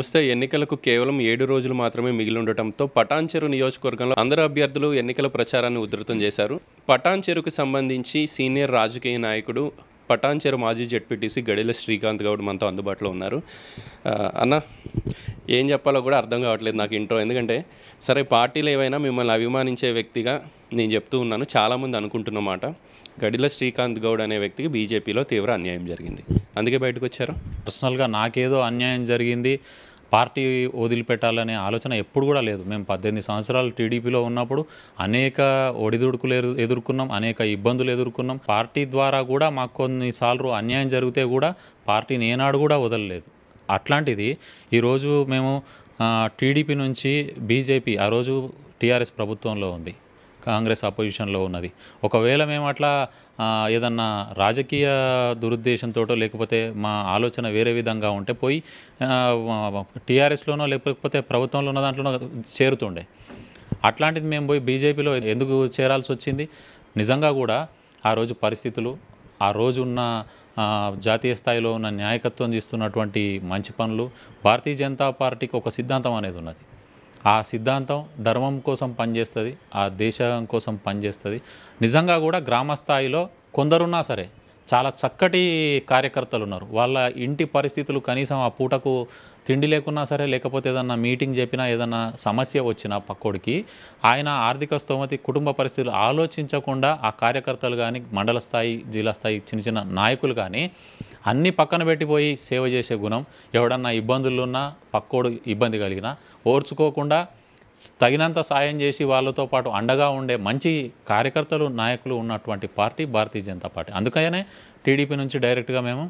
సంస్థ ఎన్నికలకు కేవలం ఏడు రోజులు మాత్రమే మిగిలిండటంతో పటాన్చెరు నియోజకవర్గంలో అందరు అభ్యర్థులు ఎన్నికల ప్రచారాన్ని ఉధృతం చేశారు పటాన్చెరుకు సంబంధించి సీనియర్ రాజకీయ నాయకుడు పటాన్చెరు మాజీ జడ్పీటీసీ గడిల శ్రీకాంత్ గౌడ్ మనతో అందుబాటులో ఉన్నారు అన్న ఏం చెప్పాలో కూడా అర్థం కావట్లేదు నాకు ఇంట్రో ఎందుకంటే సరే పార్టీలు ఏవైనా మిమ్మల్ని అభిమానించే వ్యక్తిగా నేను చెప్తూ ఉన్నాను చాలామంది అనుకుంటున్నమాట గడిల శ్రీకాంత్ గౌడ్ అనే వ్యక్తికి బీజేపీలో తీవ్ర అన్యాయం జరిగింది అందుకే బయటకు వచ్చారు పర్సనల్గా నాకేదో అన్యాయం జరిగింది పార్టీ వదిలిపెట్టాలనే ఆలోచన ఎప్పుడు కూడా లేదు మేము పద్దెనిమిది సంవత్సరాలు టీడీపీలో ఉన్నప్పుడు అనేక ఒడిదుడుకులు ఎదుర్కొన్నాం అనేక ఇబ్బందులు ఎదుర్కొన్నాం పార్టీ ద్వారా కూడా మాకు కొన్నిసార్లు అన్యాయం జరిగితే కూడా పార్టీని ఏనాడు కూడా వదలలేదు అట్లాంటిది ఈరోజు మేము టీడీపీ నుంచి బీజేపీ ఆ రోజు టీఆర్ఎస్ ప్రభుత్వంలో ఉంది కాంగ్రెస్ అపోజిషన్లో ఉన్నది ఒకవేళ మేము అట్లా ఏదన్నా రాజకీయ దురుద్దేశంతో లేకపోతే మా ఆలోచన వేరే విధంగా ఉంటే పోయి టీఆర్ఎస్లోనో లేకపోతే ప్రభుత్వంలో ఉన్న దాంట్లోనో చేరుతుండే అట్లాంటిది మేము పోయి బీజేపీలో ఎందుకు చేరాల్సి వచ్చింది నిజంగా కూడా ఆ రోజు పరిస్థితులు ఆ రోజు ఉన్న జాతీయ స్థాయిలో ఉన్న న్యాయకత్వం చేస్తున్నటువంటి మంచి పనులు భారతీయ జనతా పార్టీకి ఒక సిద్ధాంతం అనేది ఉన్నది ఆ సిద్ధాంతం ధర్మం కోసం పనిచేస్తుంది ఆ దేశం కోసం పనిచేస్తుంది నిజంగా కూడా గ్రామ స్థాయిలో కొందరున్నా సరే చాలా చక్కటి కార్యకర్తలు ఉన్నారు వాళ్ళ ఇంటి పరిస్థితులు కనీసం ఆ పూటకు తిండి లేకున్నా సరే లేకపోతే ఏదన్నా మీటింగ్ చెప్పినా ఏదన్నా సమస్య వచ్చినా పక్కోడికి ఆయన ఆర్థిక స్థోమతి కుటుంబ పరిస్థితులు ఆలోచించకుండా ఆ కార్యకర్తలు కానీ మండల స్థాయి జిల్లా స్థాయి చిన్న చిన్న నాయకులు కానీ అన్నీ పక్కన పెట్టిపోయి సేవ చేసే గుణం ఎవడన్నా ఇబ్బందులున్నా పక్కోడు ఇబ్బంది కలిగినా ఓర్చుకోకుండా తగినంత సాయం చేసి వాళ్ళతో పాటు అండగా ఉండే మంచి కార్యకర్తలు నాయకులు ఉన్నటువంటి పార్టీ భారతీయ జనతా పార్టీ అందుకనే టీడీపీ నుంచి డైరెక్ట్గా మేము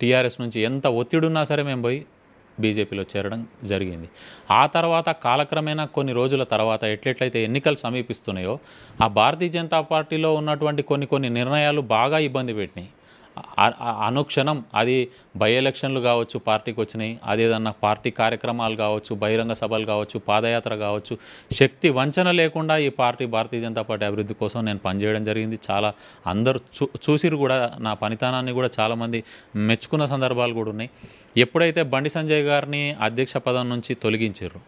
టీఆర్ఎస్ నుంచి ఎంత ఉన్నా సరే మేము పోయి బీజేపీలో చేరడం జరిగింది ఆ తర్వాత కాలక్రమేణా కొన్ని రోజుల తర్వాత ఎట్లెట్లయితే ఎన్నికలు సమీపిస్తున్నాయో ఆ భారతీయ జనతా పార్టీలో ఉన్నటువంటి కొన్ని కొన్ని నిర్ణయాలు బాగా ఇబ్బంది పెట్టినాయి అనుక్షణం అది బై ఎలక్షన్లు కావచ్చు పార్టీకి వచ్చినాయి అదేదన్నా పార్టీ కార్యక్రమాలు కావచ్చు బహిరంగ సభలు కావచ్చు పాదయాత్ర కావచ్చు శక్తి వంచన లేకుండా ఈ పార్టీ భారతీయ జనతా పార్టీ అభివృద్ధి కోసం నేను పనిచేయడం జరిగింది చాలా అందరు చూ కూడా నా పనితనాన్ని కూడా చాలామంది మెచ్చుకున్న సందర్భాలు కూడా ఉన్నాయి ఎప్పుడైతే బండి సంజయ్ గారిని అధ్యక్ష పదం నుంచి తొలగించారు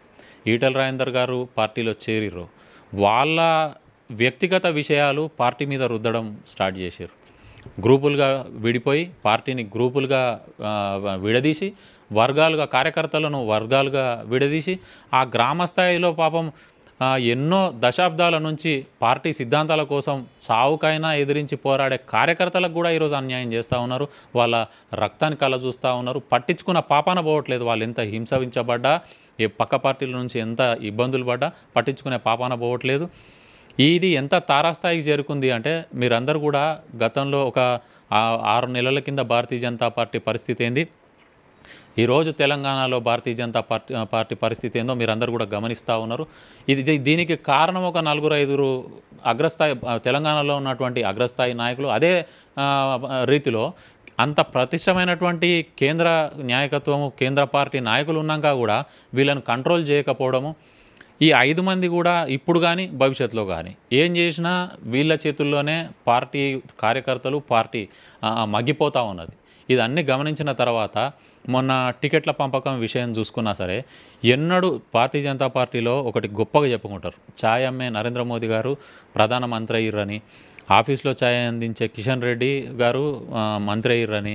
ఈటల రాజేందర్ గారు పార్టీలో చేరిర్రు వాళ్ళ వ్యక్తిగత విషయాలు పార్టీ మీద రుద్దడం స్టార్ట్ చేశారు గ్రూపులుగా విడిపోయి పార్టీని గ్రూపులుగా విడదీసి వర్గాలుగా కార్యకర్తలను వర్గాలుగా విడదీసి ఆ గ్రామస్థాయిలో పాపం ఎన్నో దశాబ్దాల నుంచి పార్టీ సిద్ధాంతాల కోసం చావుకైనా ఎదిరించి పోరాడే కార్యకర్తలకు కూడా ఈరోజు అన్యాయం చేస్తూ ఉన్నారు వాళ్ళ రక్తాన్ని కళ చూస్తూ ఉన్నారు పట్టించుకున్న పాపాన పోవట్లేదు వాళ్ళు ఎంత హింసవించబడ్డా ఏ పక్క పార్టీల నుంచి ఎంత ఇబ్బందులు పడ్డా పట్టించుకునే పాపాన పోవట్లేదు ఇది ఎంత తారాస్థాయికి చేరుకుంది అంటే మీరందరూ కూడా గతంలో ఒక ఆరు నెలల కింద భారతీయ జనతా పార్టీ పరిస్థితి ఏంది ఈరోజు తెలంగాణలో భారతీయ జనతా పార్టీ పార్టీ పరిస్థితి ఏందో మీరందరూ కూడా గమనిస్తూ ఉన్నారు ఇది దీనికి కారణం ఒక నలుగురు ఐదుగురు అగ్రస్థాయి తెలంగాణలో ఉన్నటువంటి అగ్రస్థాయి నాయకులు అదే రీతిలో అంత ప్రతిష్టమైనటువంటి కేంద్ర నాయకత్వము కేంద్ర పార్టీ నాయకులు ఉన్నాక కూడా వీళ్ళను కంట్రోల్ చేయకపోవడము ఈ ఐదు మంది కూడా ఇప్పుడు కానీ భవిష్యత్తులో కానీ ఏం చేసినా వీళ్ళ చేతుల్లోనే పార్టీ కార్యకర్తలు పార్టీ మగ్గిపోతూ ఉన్నది ఇదన్నీ గమనించిన తర్వాత మొన్న టికెట్ల పంపకం విషయం చూసుకున్నా సరే ఎన్నడూ భారతీయ జనతా పార్టీలో ఒకటి గొప్పగా చెప్పుకుంటారు ఛాయ్ అమ్మే నరేంద్ర మోదీ గారు ప్రధానమంత్రి అయ్యారని ఆఫీస్లో ఛాయ్ అందించే కిషన్ రెడ్డి గారు మంత్రి అయ్యారని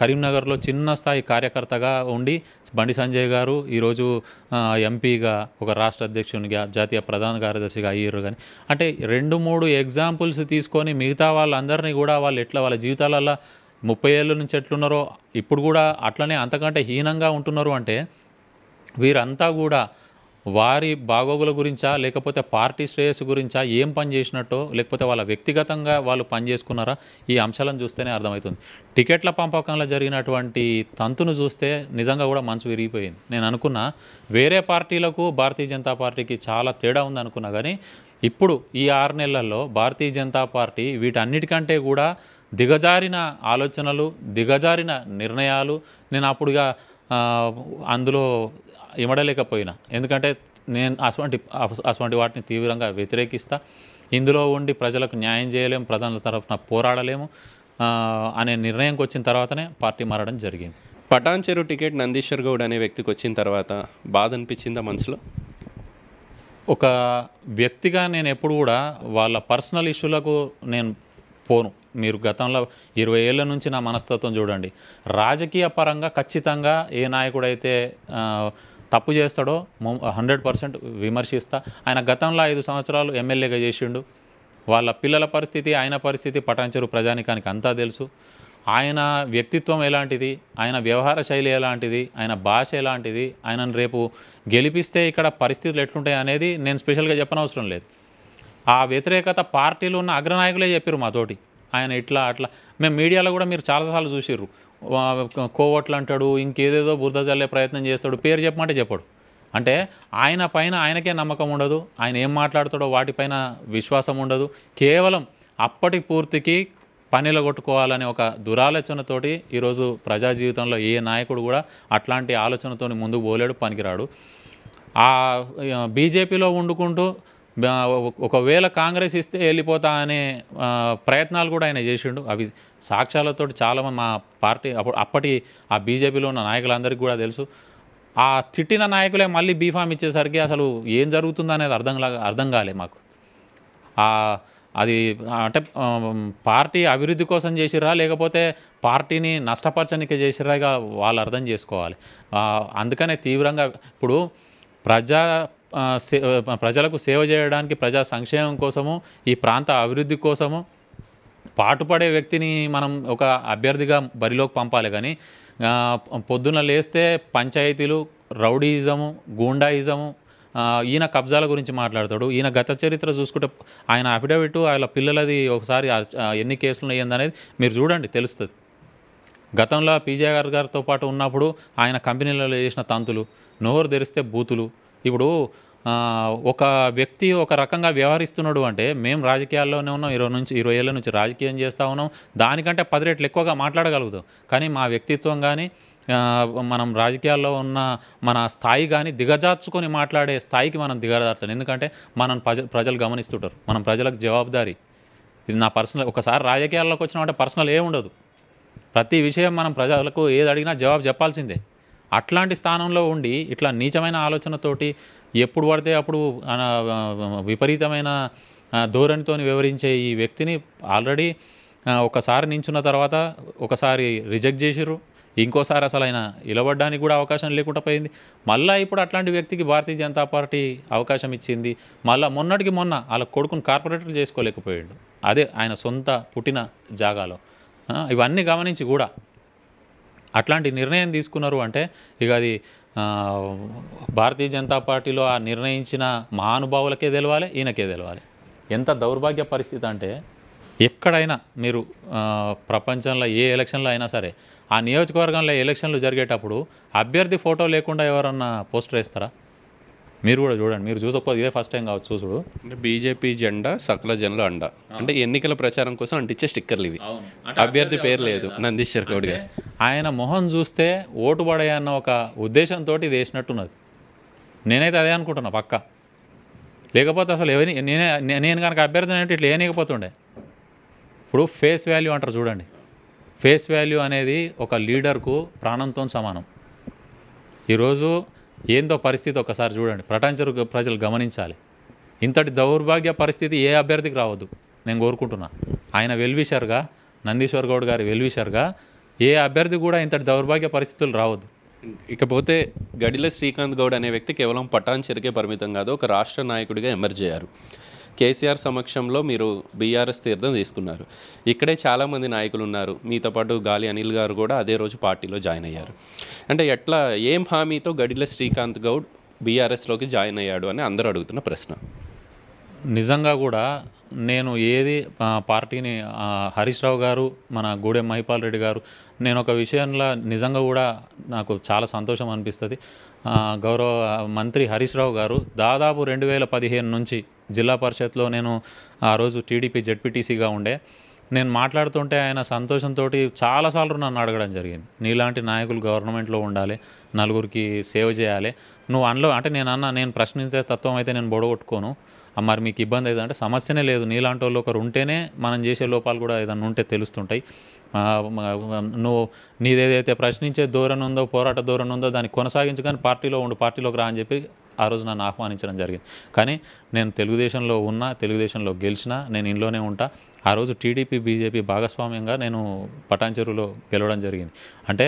కరీంనగర్లో చిన్న స్థాయి కార్యకర్తగా ఉండి బండి సంజయ్ గారు ఈరోజు ఎంపీగా ఒక రాష్ట్ర అధ్యక్షునిగా జాతీయ ప్రధాన కార్యదర్శిగా అయ్యారు కానీ అంటే రెండు మూడు ఎగ్జాంపుల్స్ తీసుకొని మిగతా వాళ్ళందరినీ కూడా వాళ్ళు ఎట్లా వాళ్ళ జీవితాలలో ముప్పై ఏళ్ళ నుంచి ఎట్లున్నారో ఇప్పుడు కూడా అట్లనే అంతకంటే హీనంగా ఉంటున్నారు అంటే వీరంతా కూడా వారి బాగోగుల గురించా లేకపోతే పార్టీ శ్రేయస్సు గురించా ఏం పని చేసినట్టో లేకపోతే వాళ్ళ వ్యక్తిగతంగా వాళ్ళు పని చేసుకున్నారా ఈ అంశాలను చూస్తేనే అర్థమవుతుంది టికెట్ల పంపకంలో జరిగినటువంటి తంతును చూస్తే నిజంగా కూడా మనసు విరిగిపోయింది నేను అనుకున్నా వేరే పార్టీలకు భారతీయ జనతా పార్టీకి చాలా తేడా ఉంది అనుకున్నా కానీ ఇప్పుడు ఈ ఆరు నెలల్లో భారతీయ జనతా పార్టీ వీటన్నిటికంటే కూడా దిగజారిన ఆలోచనలు దిగజారిన నిర్ణయాలు నేను అప్పుడుగా అందులో ఇమడలేకపోయినా ఎందుకంటే నేను అటువంటి అటువంటి వాటిని తీవ్రంగా వ్యతిరేకిస్తా ఇందులో ఉండి ప్రజలకు న్యాయం చేయలేము ప్రజల తరఫున పోరాడలేము అనే నిర్ణయంకి వచ్చిన తర్వాతనే పార్టీ మారడం జరిగింది పటాన్ టికెట్ నందీశ్వర్ గౌడ్ అనే వ్యక్తికి వచ్చిన తర్వాత బాధ అనిపించిందా మనసులో ఒక వ్యక్తిగా నేను ఎప్పుడు కూడా వాళ్ళ పర్సనల్ ఇష్యూలకు నేను పోను మీరు గతంలో ఇరవై ఏళ్ళ నుంచి నా మనస్తత్వం చూడండి రాజకీయ పరంగా ఖచ్చితంగా ఏ నాయకుడైతే తప్పు చేస్తాడో హండ్రెడ్ పర్సెంట్ విమర్శిస్తా ఆయన గతంలో ఐదు సంవత్సరాలు ఎమ్మెల్యేగా చేసిండు వాళ్ళ పిల్లల పరిస్థితి ఆయన పరిస్థితి పటాంచెరు ప్రజానికానికి అంతా తెలుసు ఆయన వ్యక్తిత్వం ఎలాంటిది ఆయన వ్యవహార శైలి ఎలాంటిది ఆయన భాష ఎలాంటిది ఆయనను రేపు గెలిపిస్తే ఇక్కడ పరిస్థితులు ఎట్లుంటాయి అనేది నేను స్పెషల్గా చెప్పనవసరం లేదు ఆ వ్యతిరేకత పార్టీలు ఉన్న అగ్రనాయకులే చెప్పారు మాతోటి ఆయన ఇట్లా అట్లా మేము మీడియాలో కూడా మీరు చాలాసార్లు చూసిర్రు కోవట్లు అంటాడు ఇంకేదేదో బురద చల్లే ప్రయత్నం చేస్తాడు పేరు చెప్పమంటే చెప్పాడు అంటే ఆయన పైన ఆయనకే నమ్మకం ఉండదు ఆయన ఏం మాట్లాడతాడో వాటిపైన విశ్వాసం ఉండదు కేవలం అప్పటి పూర్తికి పనిలో కొట్టుకోవాలనే ఒక దురాలోచనతోటి ఈరోజు ప్రజా జీవితంలో ఏ నాయకుడు కూడా అట్లాంటి ఆలోచనతో ముందుకు పోలేడు పనికిరాడు ఆ బీజేపీలో వండుకుంటూ ఒకవేళ కాంగ్రెస్ ఇస్తే వెళ్ళిపోతా అనే ప్రయత్నాలు కూడా ఆయన చేసిండు అవి సాక్ష్యాలతో చాలా మా పార్టీ అప్పుడు అప్పటి ఆ బీజేపీలో ఉన్న నాయకులందరికీ కూడా తెలుసు ఆ తిట్టిన నాయకులే మళ్ళీ బీఫామ్ ఇచ్చేసరికి అసలు ఏం జరుగుతుందో అనేది అర్థం అర్థం కాలే మాకు అది అంటే పార్టీ అభివృద్ధి కోసం చేసిరా లేకపోతే పార్టీని నష్టపరచనిక చేసిరా వాళ్ళు అర్థం చేసుకోవాలి అందుకనే తీవ్రంగా ఇప్పుడు ప్రజా ప్రజలకు సేవ చేయడానికి ప్రజా సంక్షేమం కోసము ఈ ప్రాంత అభివృద్ధి కోసము పాటుపడే వ్యక్తిని మనం ఒక అభ్యర్థిగా బరిలోకి పంపాలి కానీ పొద్దున్న లేస్తే పంచాయతీలు రౌడీయిజము గూండాయిజము ఈయన కబ్జాల గురించి మాట్లాడతాడు ఈయన గత చరిత్ర చూసుకుంటే ఆయన అఫిడవిట్ ఆయన పిల్లలది ఒకసారి ఎన్ని కేసులు అయ్యిందనేది మీరు చూడండి తెలుస్తుంది గతంలో పీజే గారు గారితో పాటు ఉన్నప్పుడు ఆయన కంపెనీలలో చేసిన తంతులు నోరు తెరిస్తే బూతులు ఇప్పుడు ఒక వ్యక్తి ఒక రకంగా వ్యవహరిస్తున్నాడు అంటే మేము రాజకీయాల్లోనే ఉన్నాం ఇరవై నుంచి ఇరవై ఏళ్ళ నుంచి రాజకీయం చేస్తూ ఉన్నాం దానికంటే పది రెట్లు ఎక్కువగా మాట్లాడగలుగుతాం కానీ మా వ్యక్తిత్వం కానీ మనం రాజకీయాల్లో ఉన్న మన స్థాయి కానీ దిగజార్చుకొని మాట్లాడే స్థాయికి మనం దిగజార్చాలి ఎందుకంటే మనం ప్రజలు గమనిస్తుంటారు మనం ప్రజలకు జవాబుదారి ఇది నా పర్సనల్ ఒకసారి రాజకీయాల్లోకి వచ్చినామంటే పర్సనల్ ఏముండదు ప్రతి విషయం మనం ప్రజలకు ఏది అడిగినా జవాబు చెప్పాల్సిందే అట్లాంటి స్థానంలో ఉండి ఇట్లా నీచమైన ఆలోచనతోటి ఎప్పుడు పడితే అప్పుడు విపరీతమైన ధోరణితో వివరించే ఈ వ్యక్తిని ఆల్రెడీ ఒకసారి నించున్న తర్వాత ఒకసారి రిజెక్ట్ చేసిరు ఇంకోసారి అసలు ఆయన నిలబడడానికి కూడా అవకాశం లేకుండా పోయింది మళ్ళీ ఇప్పుడు అట్లాంటి వ్యక్తికి భారతీయ జనతా పార్టీ అవకాశం ఇచ్చింది మళ్ళీ మొన్నటికి మొన్న వాళ్ళ కొడుకుని కార్పొరేటర్లు చేసుకోలేకపోయాడు అదే ఆయన సొంత పుట్టిన జాగాలో ఇవన్నీ గమనించి కూడా అట్లాంటి నిర్ణయం తీసుకున్నారు అంటే ఇక అది భారతీయ జనతా పార్టీలో ఆ నిర్ణయించిన మహానుభావులకే తెలవాలి ఈయనకే తెలవాలి ఎంత దౌర్భాగ్య పరిస్థితి అంటే ఎక్కడైనా మీరు ప్రపంచంలో ఏ ఎలక్షన్లో అయినా సరే ఆ నియోజకవర్గంలో ఎలక్షన్లు జరిగేటప్పుడు అభ్యర్థి ఫోటో లేకుండా ఎవరన్నా పోస్టర్ వేస్తారా మీరు కూడా చూడండి మీరు చూసకపోతే ఇదే ఫస్ట్ టైం కావచ్చు చూసుడు అంటే బీజేపీ జెండా సకల జనుల అండ అంటే ఎన్నికల ప్రచారం కోసం అంటిచ్చే స్టిక్కర్లు ఇవి అభ్యర్థి పేరు లేదు నందీశ్వర్ గౌడ్ గారు ఆయన మొహం చూస్తే ఓటు పడేయన్న ఒక ఉద్దేశంతో ఇది వేసినట్టున్నది నేనైతే అదే అనుకుంటున్నా పక్క లేకపోతే అసలు ఎవరి నేనే నేను కనుక అభ్యర్థి అంటే ఇట్లా ఏనేకపోతుండే ఇప్పుడు ఫేస్ వాల్యూ అంటారు చూడండి ఫేస్ వాల్యూ అనేది ఒక లీడర్కు ప్రాణంతో సమానం ఈరోజు ఏందో పరిస్థితి ఒకసారి చూడండి ప్రపంచరు ప్రజలు గమనించాలి ఇంతటి దౌర్భాగ్య పరిస్థితి ఏ అభ్యర్థికి రావద్దు నేను కోరుకుంటున్నా ఆయన వెల్విషర్గా నందీశ్వర్ గౌడ్ గారి వెల్విషర్గా ఏ అభ్యర్థి కూడా ఇంతటి దౌర్భాగ్య పరిస్థితులు రావద్దు ఇకపోతే గడిల శ్రీకాంత్ గౌడ్ అనే వ్యక్తి కేవలం పటాన్ చెరికే పరిమితం కాదు ఒక రాష్ట్ర నాయకుడిగా ఎమర్జ్ అయ్యారు కేసీఆర్ సమక్షంలో మీరు బీఆర్ఎస్ తీర్థం తీసుకున్నారు ఇక్కడే చాలామంది నాయకులు ఉన్నారు మీతో పాటు గాలి అనిల్ గారు కూడా అదే రోజు పార్టీలో జాయిన్ అయ్యారు అంటే ఎట్లా ఏం హామీతో గడిల శ్రీకాంత్ గౌడ్ బీఆర్ఎస్లోకి జాయిన్ అయ్యాడు అని అందరూ అడుగుతున్న ప్రశ్న నిజంగా కూడా నేను ఏది పార్టీని హరీష్ రావు గారు మన గూడెం మహిపాల్ రెడ్డి గారు నేను ఒక విషయంలో నిజంగా కూడా నాకు చాలా సంతోషం అనిపిస్తుంది గౌరవ మంత్రి హరీష్ రావు గారు దాదాపు రెండు వేల పదిహేను నుంచి జిల్లా పరిషత్లో నేను ఆ రోజు టీడీపీ జడ్పీటీసీగా ఉండే నేను మాట్లాడుతుంటే ఆయన సంతోషంతో చాలాసార్లు నన్ను అడగడం జరిగింది నీలాంటి నాయకులు గవర్నమెంట్లో ఉండాలి నలుగురికి సేవ చేయాలి నువ్వు అందులో అంటే నేను అన్న నేను ప్రశ్నించే తత్వం అయితే నేను బొడగొట్టుకోను మరి మీకు ఇబ్బంది అయితే అంటే సమస్యనే లేదు నీలాంటి వాళ్ళు ఒకరు ఉంటేనే మనం చేసే లోపాలు కూడా ఏదైనా ఉంటే తెలుస్తుంటాయి నువ్వు నీదేదైతే ప్రశ్నించే ధోరణి ఉందో పోరాట ధోరణి ఉందో దాన్ని కొనసాగించుకొని పార్టీలో ఉండు పార్టీలోకి రా అని చెప్పి ఆ రోజు నన్ను ఆహ్వానించడం జరిగింది కానీ నేను తెలుగుదేశంలో ఉన్నా తెలుగుదేశంలో గెలిచినా నేను ఇంట్లోనే ఉంటా ఆ రోజు టీడీపీ బీజేపీ భాగస్వామ్యంగా నేను పటాన్చెరువులో గెలవడం జరిగింది అంటే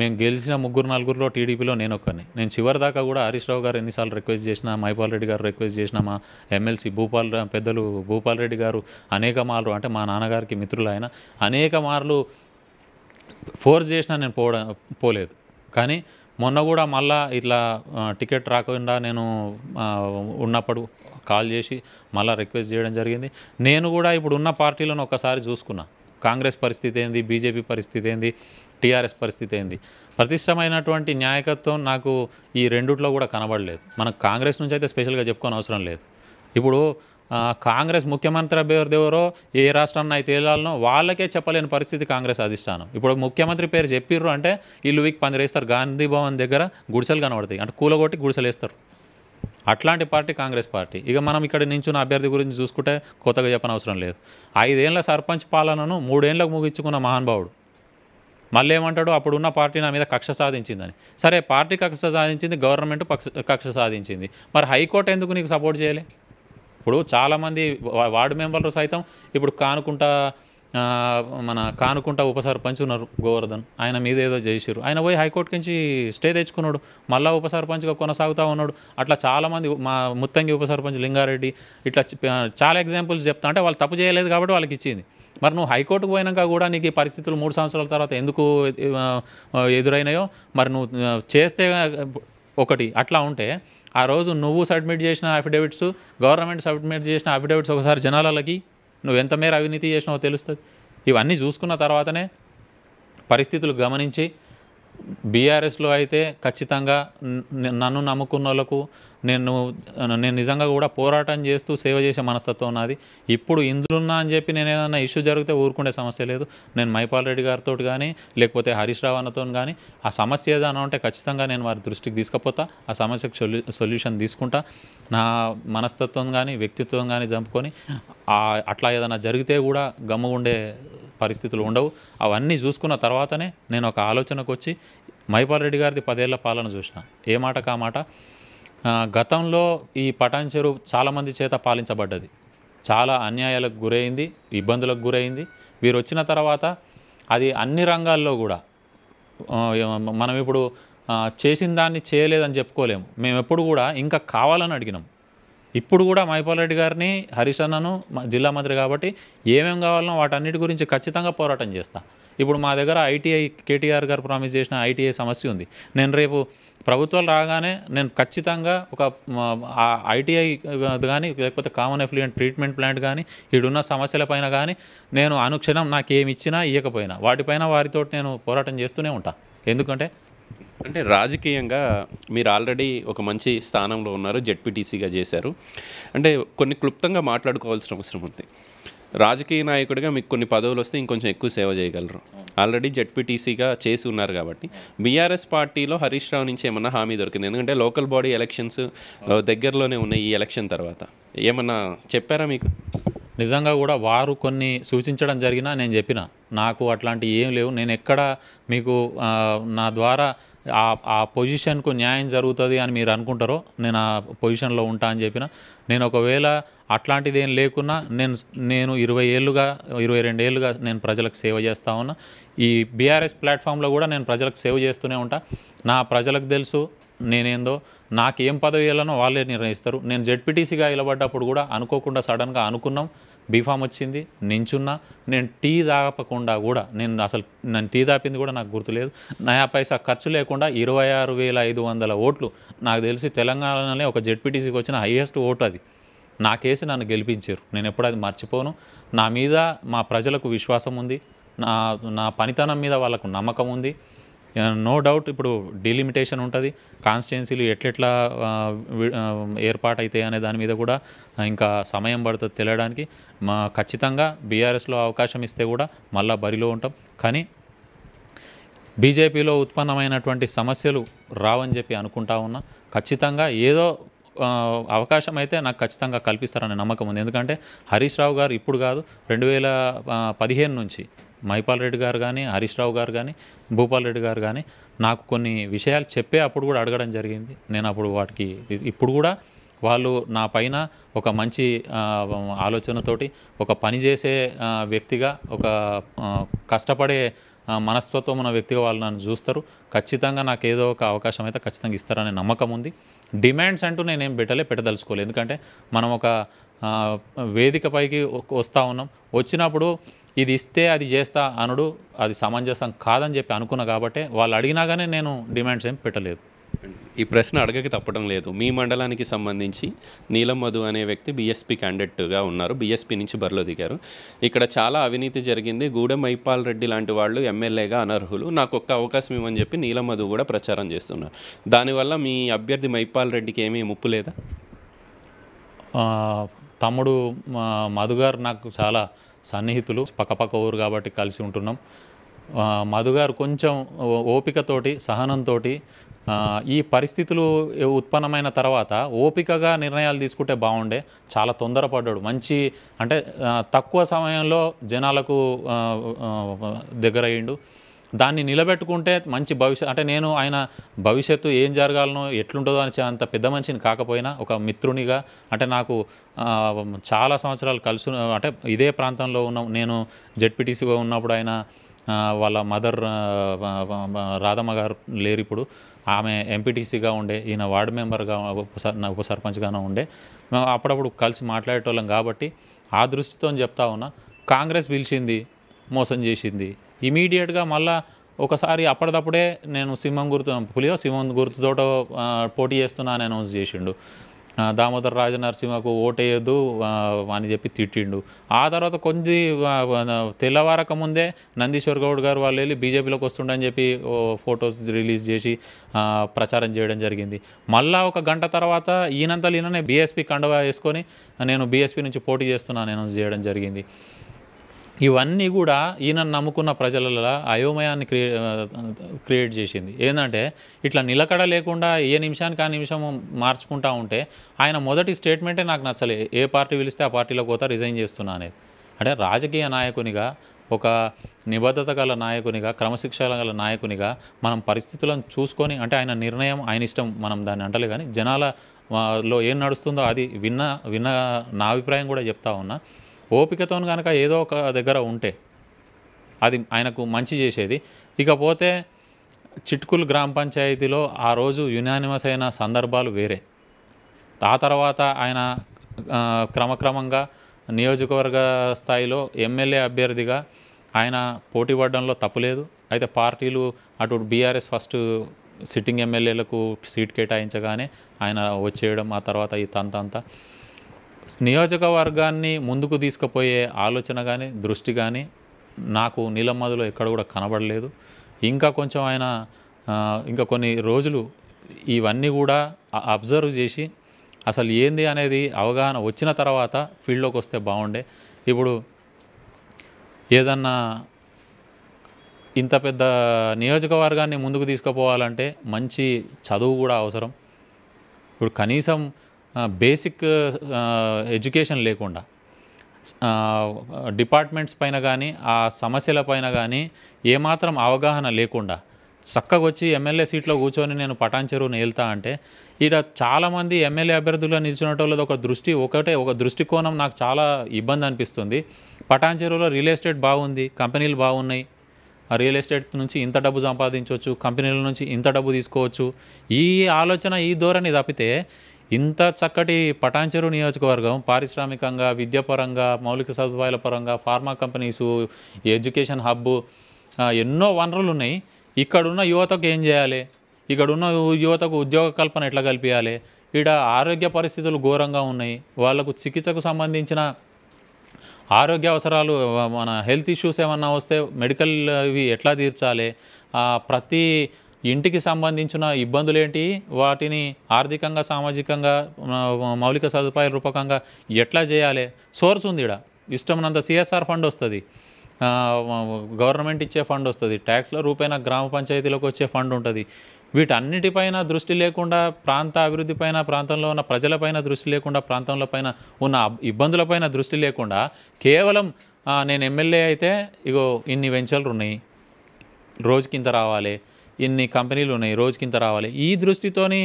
మేము గెలిచిన ముగ్గురు నలుగురిలో టీడీపీలో నేను ఒక్కరిని నేను చివరి దాకా కూడా హరీష్ రావు గారు ఎన్నిసార్లు రిక్వెస్ట్ చేసినా మైపాల్ రెడ్డి గారు రిక్వెస్ట్ చేసినా మా ఎమ్మెల్సీ భూపాల్ పెద్దలు భూపాల్ రెడ్డి గారు అనేక మార్లు అంటే మా నాన్నగారికి మిత్రులు ఆయన అనేక మార్లు ఫోర్స్ చేసినా నేను పోవడం పోలేదు కానీ మొన్న కూడా మళ్ళా ఇట్లా టికెట్ రాకుండా నేను ఉన్నప్పుడు కాల్ చేసి మళ్ళీ రిక్వెస్ట్ చేయడం జరిగింది నేను కూడా ఇప్పుడు ఉన్న పార్టీలను ఒకసారి చూసుకున్నా కాంగ్రెస్ పరిస్థితి ఏంది బీజేపీ పరిస్థితి ఏంది టీఆర్ఎస్ పరిస్థితి ఏంది ప్రతిష్టమైనటువంటి నాయకత్వం నాకు ఈ రెండుట్లో కూడా కనబడలేదు మనకు కాంగ్రెస్ నుంచి అయితే స్పెషల్గా చెప్పుకోని అవసరం లేదు ఇప్పుడు కాంగ్రెస్ ముఖ్యమంత్రి అభ్యర్థి ఎవరో ఏ రాష్ట్రాన్ని అయితే వెళ్ళాలనో వాళ్ళకే చెప్పలేని పరిస్థితి కాంగ్రెస్ అధిష్టానం ఇప్పుడు ముఖ్యమంత్రి పేరు చెప్పిర్రు అంటే ఇల్లు వీక్ వేస్తారు గాంధీ భవన్ దగ్గర గుడిసెలు కనబడతాయి అంటే కూలగొట్టి గుడిసెలు వేస్తారు అట్లాంటి పార్టీ కాంగ్రెస్ పార్టీ ఇక మనం ఇక్కడ నించున్న అభ్యర్థి గురించి చూసుకుంటే కొత్తగా చెప్పనవసరం లేదు ఐదేళ్ల సర్పంచ్ పాలనను మూడేళ్లకు ముగించుకున్న మహానుభావుడు మళ్ళీ ఏమంటాడు అప్పుడున్న పార్టీ నా మీద కక్ష సాధించిందని సరే పార్టీ కక్ష సాధించింది గవర్నమెంట్ కక్ష సాధించింది మరి హైకోర్టు ఎందుకు నీకు సపోర్ట్ చేయాలి ఇప్పుడు చాలామంది వార్డు మెంబర్లు సైతం ఇప్పుడు కానుకుంటా మన కానుకుంటా ఉప సర్పంచ్ ఉన్నారు గోవర్ధన్ ఆయన మీద ఏదో ఆయన పోయి హైకోర్టు నుంచి స్టే తెచ్చుకున్నాడు మళ్ళా ఉప సర్పంచ్గా కొనసాగుతూ ఉన్నాడు అట్లా చాలామంది మా ముత్తంగి ఉప సర్పంచ్ లింగారెడ్డి ఇట్లా చాలా ఎగ్జాంపుల్స్ చెప్తా అంటే వాళ్ళు తప్పు చేయలేదు కాబట్టి వాళ్ళకి ఇచ్చింది మరి నువ్వు హైకోర్టుకు పోయినాక కూడా నీకు ఈ పరిస్థితులు మూడు సంవత్సరాల తర్వాత ఎందుకు ఎదురైనాయో మరి నువ్వు చేస్తే ఒకటి అట్లా ఉంటే ఆ రోజు నువ్వు సబ్మిట్ చేసిన అఫిడవిట్స్ గవర్నమెంట్ సబ్మిట్ చేసిన అఫిడవిట్స్ ఒకసారి జనాలకి నువ్వు ఎంత మేర అవినీతి చేసినావో తెలుస్తుంది ఇవన్నీ చూసుకున్న తర్వాతనే పరిస్థితులు గమనించి బీఆర్ఎస్లో అయితే ఖచ్చితంగా నన్ను నమ్ముకున్న వాళ్ళకు నేను నేను నిజంగా కూడా పోరాటం చేస్తూ సేవ చేసే మనస్తత్వం నాది ఇప్పుడు ఇందులున్నా అని చెప్పి నేను ఏదైనా ఇష్యూ జరిగితే ఊరుకునే సమస్య లేదు నేను మైపాల్ రెడ్డి గారితో కానీ లేకపోతే హరీష్ రావు అన్నతో కానీ ఆ సమస్య ఏదైనా ఉంటే ఖచ్చితంగా నేను వారి దృష్టికి తీసుకపోతా ఆ సమస్యకు సొల్యూషన్ తీసుకుంటా నా మనస్తత్వం కానీ వ్యక్తిత్వం కానీ చంపుకొని అట్లా ఏదైనా జరిగితే కూడా గమ్ముగుండే పరిస్థితులు ఉండవు అవన్నీ చూసుకున్న తర్వాతనే నేను ఒక ఆలోచనకు వచ్చి మైపాల్ రెడ్డి గారిది పదేళ్ల పాలన చూసిన ఏ మాట కా మాట గతంలో ఈ పటాన్ చెరువు చాలామంది చేత పాలించబడ్డది చాలా అన్యాయాలకు గురైంది ఇబ్బందులకు గురైంది వీరు వచ్చిన తర్వాత అది అన్ని రంగాల్లో కూడా మనం ఇప్పుడు చేసిన దాన్ని చేయలేదని చెప్పుకోలేము మేము ఎప్పుడు కూడా ఇంకా కావాలని అడిగినాం ఇప్పుడు కూడా మైపాల్ రెడ్డి గారిని హరీష్ అన్నను జిల్లా మంత్రి కాబట్టి ఏమేమి కావాలనో వాటన్నిటి గురించి ఖచ్చితంగా పోరాటం చేస్తాను ఇప్పుడు మా దగ్గర ఐటీఐ కేటీఆర్ గారు ప్రామిస్ చేసిన ఐటీఐ సమస్య ఉంది నేను రేపు ప్రభుత్వాలు రాగానే నేను ఖచ్చితంగా ఒక ఐటీఐ కానీ లేకపోతే కామన్ అఫ్లియెంట్ ట్రీట్మెంట్ ప్లాంట్ కానీ ఇడున్న సమస్యలపైన కానీ నేను అనుక్షణం నాకు ఏమి ఇచ్చినా ఇవ్వకపోయినా వాటిపైన వారితో నేను పోరాటం చేస్తూనే ఉంటాను ఎందుకంటే అంటే రాజకీయంగా మీరు ఆల్రెడీ ఒక మంచి స్థానంలో ఉన్నారు జెడ్పీటీసీగా చేశారు అంటే కొన్ని క్లుప్తంగా మాట్లాడుకోవాల్సిన అవసరం ఉంది రాజకీయ నాయకుడిగా మీకు కొన్ని పదవులు వస్తే ఇంకొంచెం ఎక్కువ సేవ చేయగలరు ఆల్రెడీ జడ్పీటీసీగా చేసి ఉన్నారు కాబట్టి బీఆర్ఎస్ పార్టీలో హరీష్ రావు నుంచి ఏమన్నా హామీ దొరికింది ఎందుకంటే లోకల్ బాడీ ఎలక్షన్స్ దగ్గరలోనే ఉన్నాయి ఈ ఎలక్షన్ తర్వాత ఏమన్నా చెప్పారా మీకు నిజంగా కూడా వారు కొన్ని సూచించడం జరిగినా నేను చెప్పిన నాకు అట్లాంటివి ఏం లేవు నేను ఎక్కడ మీకు నా ద్వారా ఆ పొజిషన్కు న్యాయం జరుగుతుంది అని మీరు అనుకుంటారో నేను ఆ పొజిషన్లో ఉంటా అని చెప్పిన నేను ఒకవేళ అట్లాంటిది ఏం లేకున్నా నేను నేను ఇరవై ఏళ్ళుగా ఇరవై రెండు ఏళ్ళుగా నేను ప్రజలకు సేవ చేస్తూ ఉన్నా ఈ బీఆర్ఎస్ ప్లాట్ఫామ్లో కూడా నేను ప్రజలకు సేవ చేస్తూనే ఉంటా నా ప్రజలకు తెలుసు నేనేందో నాకు ఏం పదవి వేయాలనో వాళ్ళే నిర్ణయిస్తారు నేను జెడ్పీటీసీగా నిలబడ్డప్పుడు కూడా అనుకోకుండా సడన్గా అనుకున్నాం బీఫామ్ వచ్చింది నించున్నా నేను టీ తాగకుండా కూడా నేను అసలు నేను టీ తాపింది కూడా నాకు గుర్తులేదు నయా పైసా ఖర్చు లేకుండా ఇరవై ఆరు వేల ఐదు వందల ఓట్లు నాకు తెలిసి తెలంగాణలోనే ఒక జెడ్పీటీసీకి వచ్చిన హైయెస్ట్ ఓటు అది నా కేసు నన్ను గెలిపించారు నేను ఎప్పుడు అది మర్చిపోను నా మీద మా ప్రజలకు విశ్వాసం ఉంది నా నా పనితనం మీద వాళ్ళకు నమ్మకం ఉంది నో డౌట్ ఇప్పుడు డిలిమిటేషన్ ఉంటుంది కాన్స్టిట్యున్సీలు ఎట్లెట్లా అవుతాయి అనే దాని మీద కూడా ఇంకా సమయం పడుతుంది తెలియడానికి మా ఖచ్చితంగా బీఆర్ఎస్లో అవకాశం ఇస్తే కూడా మళ్ళీ బరిలో ఉంటాం కానీ బీజేపీలో ఉత్పన్నమైనటువంటి సమస్యలు రావని చెప్పి అనుకుంటా ఉన్నా ఖచ్చితంగా ఏదో అవకాశం అయితే నాకు ఖచ్చితంగా కల్పిస్తారనే నమ్మకం ఉంది ఎందుకంటే హరీష్ రావు గారు ఇప్పుడు కాదు రెండు వేల పదిహేను నుంచి మైపాల్ రెడ్డి గారు కానీ హరీష్ రావు గారు కానీ భూపాల్ రెడ్డి గారు కానీ నాకు కొన్ని విషయాలు చెప్పే అప్పుడు కూడా అడగడం జరిగింది నేను అప్పుడు వాటికి ఇప్పుడు కూడా వాళ్ళు నా పైన ఒక మంచి ఆలోచనతోటి ఒక పని చేసే వ్యక్తిగా ఒక కష్టపడే మనస్తత్వం ఉన్న వ్యక్తిగా వాళ్ళు నన్ను చూస్తారు ఖచ్చితంగా నాకు ఏదో ఒక అవకాశం అయితే ఖచ్చితంగా ఇస్తారనే నమ్మకం ఉంది డిమాండ్స్ అంటూ నేనేం పెట్టలే పెట్టదలుచుకోలేదు ఎందుకంటే మనం ఒక వేదిక పైకి వస్తూ ఉన్నాం వచ్చినప్పుడు ఇది ఇస్తే అది చేస్తా అనుడు అది సమంజసం కాదని చెప్పి అనుకున్నా కాబట్టి వాళ్ళు అడిగినా కానీ నేను డిమాండ్స్ ఏం పెట్టలేదు ఈ ప్రశ్న అడగక తప్పడం లేదు మీ మండలానికి సంబంధించి నీలం మధు అనే వ్యక్తి బీఎస్పీ క్యాండిడేట్గా ఉన్నారు బీఎస్పీ నుంచి బరిలో దిగారు ఇక్కడ చాలా అవినీతి జరిగింది గూడెం మైపాల్ రెడ్డి లాంటి వాళ్ళు ఎమ్మెల్యేగా అనర్హులు నాకు ఒక్క అవకాశం ఇవ్వని చెప్పి నీలం మధు కూడా ప్రచారం చేస్తున్నారు దానివల్ల మీ అభ్యర్థి మైపాల్ రెడ్డికి ఏమీ ముప్పు లేదా తమ్ముడు మధుగారు నాకు చాలా సన్నిహితులు పక్కపక్క ఊరు కాబట్టి కలిసి ఉంటున్నాం మధుగారు కొంచెం ఓపికతోటి సహనంతో ఈ పరిస్థితులు ఉత్పన్నమైన తర్వాత ఓపికగా నిర్ణయాలు తీసుకుంటే బాగుండే చాలా తొందరపడ్డాడు మంచి అంటే తక్కువ సమయంలో జనాలకు దగ్గరయ్యిండు దాన్ని నిలబెట్టుకుంటే మంచి భవిష్యత్ అంటే నేను ఆయన భవిష్యత్తు ఏం జరగాలనో ఎట్లుంటుందో అని అంత పెద్ద మనిషిని కాకపోయినా ఒక మిత్రునిగా అంటే నాకు చాలా సంవత్సరాలు కలిసి అంటే ఇదే ప్రాంతంలో ఉన్న నేను జెడ్పీటీసీగా ఉన్నప్పుడు ఆయన వాళ్ళ మదర్ రాధమ్మ గారు లేరు ఇప్పుడు ఆమె ఎంపీటీసీగా ఉండే ఈయన వార్డు మెంబర్గా ఉపసర్ ఉప సర్పంచ్గానే ఉండే మేము అప్పుడప్పుడు కలిసి మాట్లాడేటోళ్ళం కాబట్టి ఆ దృష్టితో చెప్తా ఉన్నా కాంగ్రెస్ పిలిచింది మోసం చేసింది ఇమీడియట్గా మళ్ళా ఒకసారి అప్పటిదప్పుడే నేను సింహం గుర్తు పులియో సింహం గుర్తుతోట పోటీ చేస్తున్నా అని అనౌన్స్ చేసిండు దామోదర్ రాజ నరసింహకు ఓటేయద్దు అని చెప్పి తిట్టిండు ఆ తర్వాత కొద్ది తెల్లవారక ముందే నందీశ్వర్ గౌడ్ గారు వాళ్ళు వెళ్ళి బీజేపీలోకి వస్తుండని చెప్పి ఫొటోస్ రిలీజ్ చేసి ప్రచారం చేయడం జరిగింది మళ్ళా ఒక గంట తర్వాత ఈనంతలో ఈయననే బీఎస్పీ కండవా వేసుకొని నేను బీఎస్పీ నుంచి పోటీ చేస్తున్నాను అనౌన్స్ చేయడం జరిగింది ఇవన్నీ కూడా ఈయన నమ్ముకున్న ప్రజలలో అయోమయాన్ని క్రియే క్రియేట్ చేసింది ఏంటంటే ఇట్లా నిలకడ లేకుండా ఏ నిమిషానికి ఆ నిమిషం మార్చుకుంటా ఉంటే ఆయన మొదటి స్టేట్మెంటే నాకు నచ్చలే ఏ పార్టీ పిలిస్తే ఆ పార్టీలో పోతా రిజైన్ చేస్తున్నా అనేది అంటే రాజకీయ నాయకునిగా ఒక నిబద్ధత గల నాయకునిగా క్రమశిక్షణ గల నాయకునిగా మనం పరిస్థితులను చూసుకొని అంటే ఆయన నిర్ణయం ఆయన ఇష్టం మనం దాన్ని అంటలే కానీ జనాలలో ఏం నడుస్తుందో అది విన్న విన్న నా అభిప్రాయం కూడా చెప్తా ఉన్నా ఓపికతో కనుక ఏదో ఒక దగ్గర ఉంటే అది ఆయనకు మంచి చేసేది ఇకపోతే చిట్కుల్ గ్రామ పంచాయతీలో ఆ రోజు యునానిమస్ అయిన సందర్భాలు వేరే ఆ తర్వాత ఆయన క్రమక్రమంగా నియోజకవర్గ స్థాయిలో ఎమ్మెల్యే అభ్యర్థిగా ఆయన పోటీ పడడంలో తప్పులేదు అయితే పార్టీలు అటు బీఆర్ఎస్ ఫస్ట్ సిట్టింగ్ ఎమ్మెల్యేలకు సీట్ కేటాయించగానే ఆయన వచ్చేయడం ఆ తర్వాత ఈ తంతంతా నియోజకవర్గాన్ని ముందుకు తీసుకుపోయే ఆలోచన కానీ దృష్టి కానీ నాకు నీలమ్మదిలో ఎక్కడ కూడా కనబడలేదు ఇంకా కొంచెం ఆయన ఇంకా కొన్ని రోజులు ఇవన్నీ కూడా అబ్జర్వ్ చేసి అసలు ఏంది అనేది అవగాహన వచ్చిన తర్వాత ఫీల్డ్లోకి వస్తే బాగుండే ఇప్పుడు ఏదన్నా ఇంత పెద్ద నియోజకవర్గాన్ని ముందుకు తీసుకుపోవాలంటే మంచి చదువు కూడా అవసరం ఇప్పుడు కనీసం బేసిక్ ఎడ్యుకేషన్ లేకుండా డిపార్ట్మెంట్స్ పైన కానీ ఆ సమస్యల పైన కానీ ఏమాత్రం అవగాహన లేకుండా చక్కగా వచ్చి ఎమ్మెల్యే సీట్లో కూర్చొని నేను పటాన్ చెరువుని వెళ్తా అంటే ఈడ చాలామంది ఎమ్మెల్యే అభ్యర్థులుగా వాళ్ళది ఒక దృష్టి ఒకటే ఒక దృష్టికోణం నాకు చాలా ఇబ్బంది అనిపిస్తుంది పటాన్ చెరువులో రియల్ ఎస్టేట్ బాగుంది కంపెనీలు బాగున్నాయి ఆ రియల్ ఎస్టేట్ నుంచి ఇంత డబ్బు సంపాదించవచ్చు కంపెనీల నుంచి ఇంత డబ్బు తీసుకోవచ్చు ఈ ఆలోచన ఈ ధోరణి తప్పితే ఇంత చక్కటి పటాంచెరు నియోజకవర్గం పారిశ్రామికంగా విద్యాపరంగా మౌలిక సదుపాయాల పరంగా ఫార్మా కంపెనీసు ఎడ్యుకేషన్ హబ్ ఎన్నో వనరులు ఉన్నాయి ఇక్కడున్న యువతకు ఏం చేయాలి ఇక్కడున్న యువతకు ఉద్యోగ కల్పన ఎట్లా కల్పించాలి ఇక్కడ ఆరోగ్య పరిస్థితులు ఘోరంగా ఉన్నాయి వాళ్లకు చికిత్సకు సంబంధించిన ఆరోగ్య అవసరాలు మన హెల్త్ ఇష్యూస్ ఏమన్నా వస్తే మెడికల్ ఇవి ఎట్లా తీర్చాలి ప్రతి ఇంటికి సంబంధించిన ఇబ్బందులు ఏంటి వాటిని ఆర్థికంగా సామాజికంగా మౌలిక సదుపాయాల రూపకంగా ఎట్లా చేయాలి సోర్స్ ఉంది ఇక్కడ ఇష్టమైనంత సిఎస్ఆర్ ఫండ్ వస్తుంది గవర్నమెంట్ ఇచ్చే ఫండ్ వస్తుంది ట్యాక్స్ల రూపైన గ్రామ పంచాయతీలకు వచ్చే ఫండ్ ఉంటుంది వీటన్నిటిపైన దృష్టి లేకుండా ప్రాంత అభివృద్ధి పైన ప్రాంతంలో ఉన్న ప్రజలపైన దృష్టి లేకుండా ప్రాంతంలో పైన ఉన్న ఇబ్బందులపైన దృష్టి లేకుండా కేవలం నేను ఎమ్మెల్యే అయితే ఇగో ఇన్ని వెంచర్లు ఉన్నాయి రోజుకింత రావాలి ఇన్ని కంపెనీలు ఉన్నాయి రోజుకింత రావాలి ఈ దృష్టితోని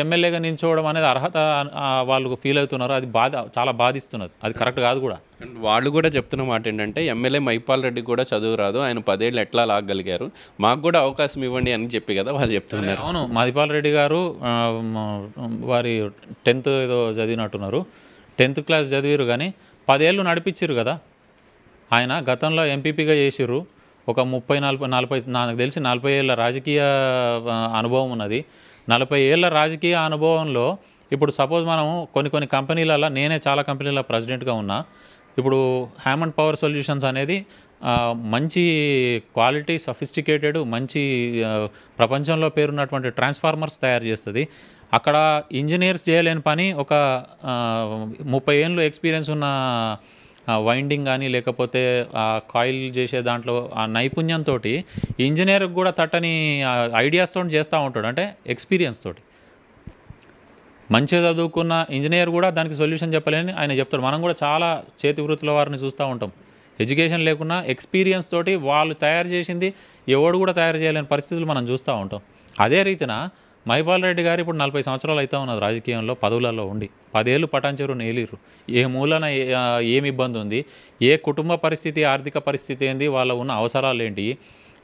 ఎమ్మెల్యేగా నిల్చోవడం అనేది అర్హత వాళ్ళు ఫీల్ అవుతున్నారు అది బాధ చాలా బాధిస్తున్నది అది కరెక్ట్ కాదు కూడా వాళ్ళు కూడా చెప్తున్న మాట ఏంటంటే ఎమ్మెల్యే మైపాల్ రెడ్డి కూడా చదువు రాదు ఆయన పదేళ్ళు ఎట్లా లాగగలిగారు మాకు కూడా అవకాశం ఇవ్వండి అని చెప్పి కదా వాళ్ళు చెప్తున్నారు అవును మైపాల్ రెడ్డి గారు వారి టెన్త్ ఏదో చదివినట్టున్నారు టెన్త్ క్లాస్ చదివారు కానీ పదేళ్ళు నడిపించారు కదా ఆయన గతంలో ఎంపీపీగా చేసిర్రు ఒక ముప్పై నలభై నలభై నాకు తెలిసి నలభై ఏళ్ళ రాజకీయ అనుభవం ఉన్నది నలభై ఏళ్ళ రాజకీయ అనుభవంలో ఇప్పుడు సపోజ్ మనం కొన్ని కొన్ని కంపెనీలలో నేనే చాలా కంపెనీల ప్రెసిడెంట్గా ఉన్నా ఇప్పుడు హ్యామండ్ పవర్ సొల్యూషన్స్ అనేది మంచి క్వాలిటీ సఫిస్టికేటెడ్ మంచి ప్రపంచంలో పేరున్నటువంటి ట్రాన్స్ఫార్మర్స్ తయారు చేస్తుంది అక్కడ ఇంజనీర్స్ చేయలేని పని ఒక ముప్పై ఏళ్ళు ఎక్స్పీరియన్స్ ఉన్న వైండింగ్ కానీ లేకపోతే ఆ కాయిల్ చేసే దాంట్లో ఆ నైపుణ్యంతో ఇంజనీర్కి కూడా తట్టని ఐడియాస్తో చేస్తూ ఉంటాడు అంటే ఎక్స్పీరియన్స్ తోటి మంచిగా చదువుకున్న ఇంజనీర్ కూడా దానికి సొల్యూషన్ చెప్పలేని ఆయన చెప్తాడు మనం కూడా చాలా చేతి వృత్తుల వారిని చూస్తూ ఉంటాం ఎడ్యుకేషన్ లేకున్నా ఎక్స్పీరియన్స్ తోటి వాళ్ళు తయారు చేసింది ఎవడు కూడా తయారు చేయలేని పరిస్థితులు మనం చూస్తూ ఉంటాం అదే రీతిన మహిపాల్ రెడ్డి గారు ఇప్పుడు నలభై సంవత్సరాలు అవుతా ఉన్నది రాజకీయంలో పదవులలో ఉండి పదేళ్ళు పటాంచరు నేలిరు ఏ మూలన ఏమి ఇబ్బంది ఉంది ఏ కుటుంబ పరిస్థితి ఆర్థిక పరిస్థితి ఏంది వాళ్ళ ఉన్న అవసరాలు ఏంటి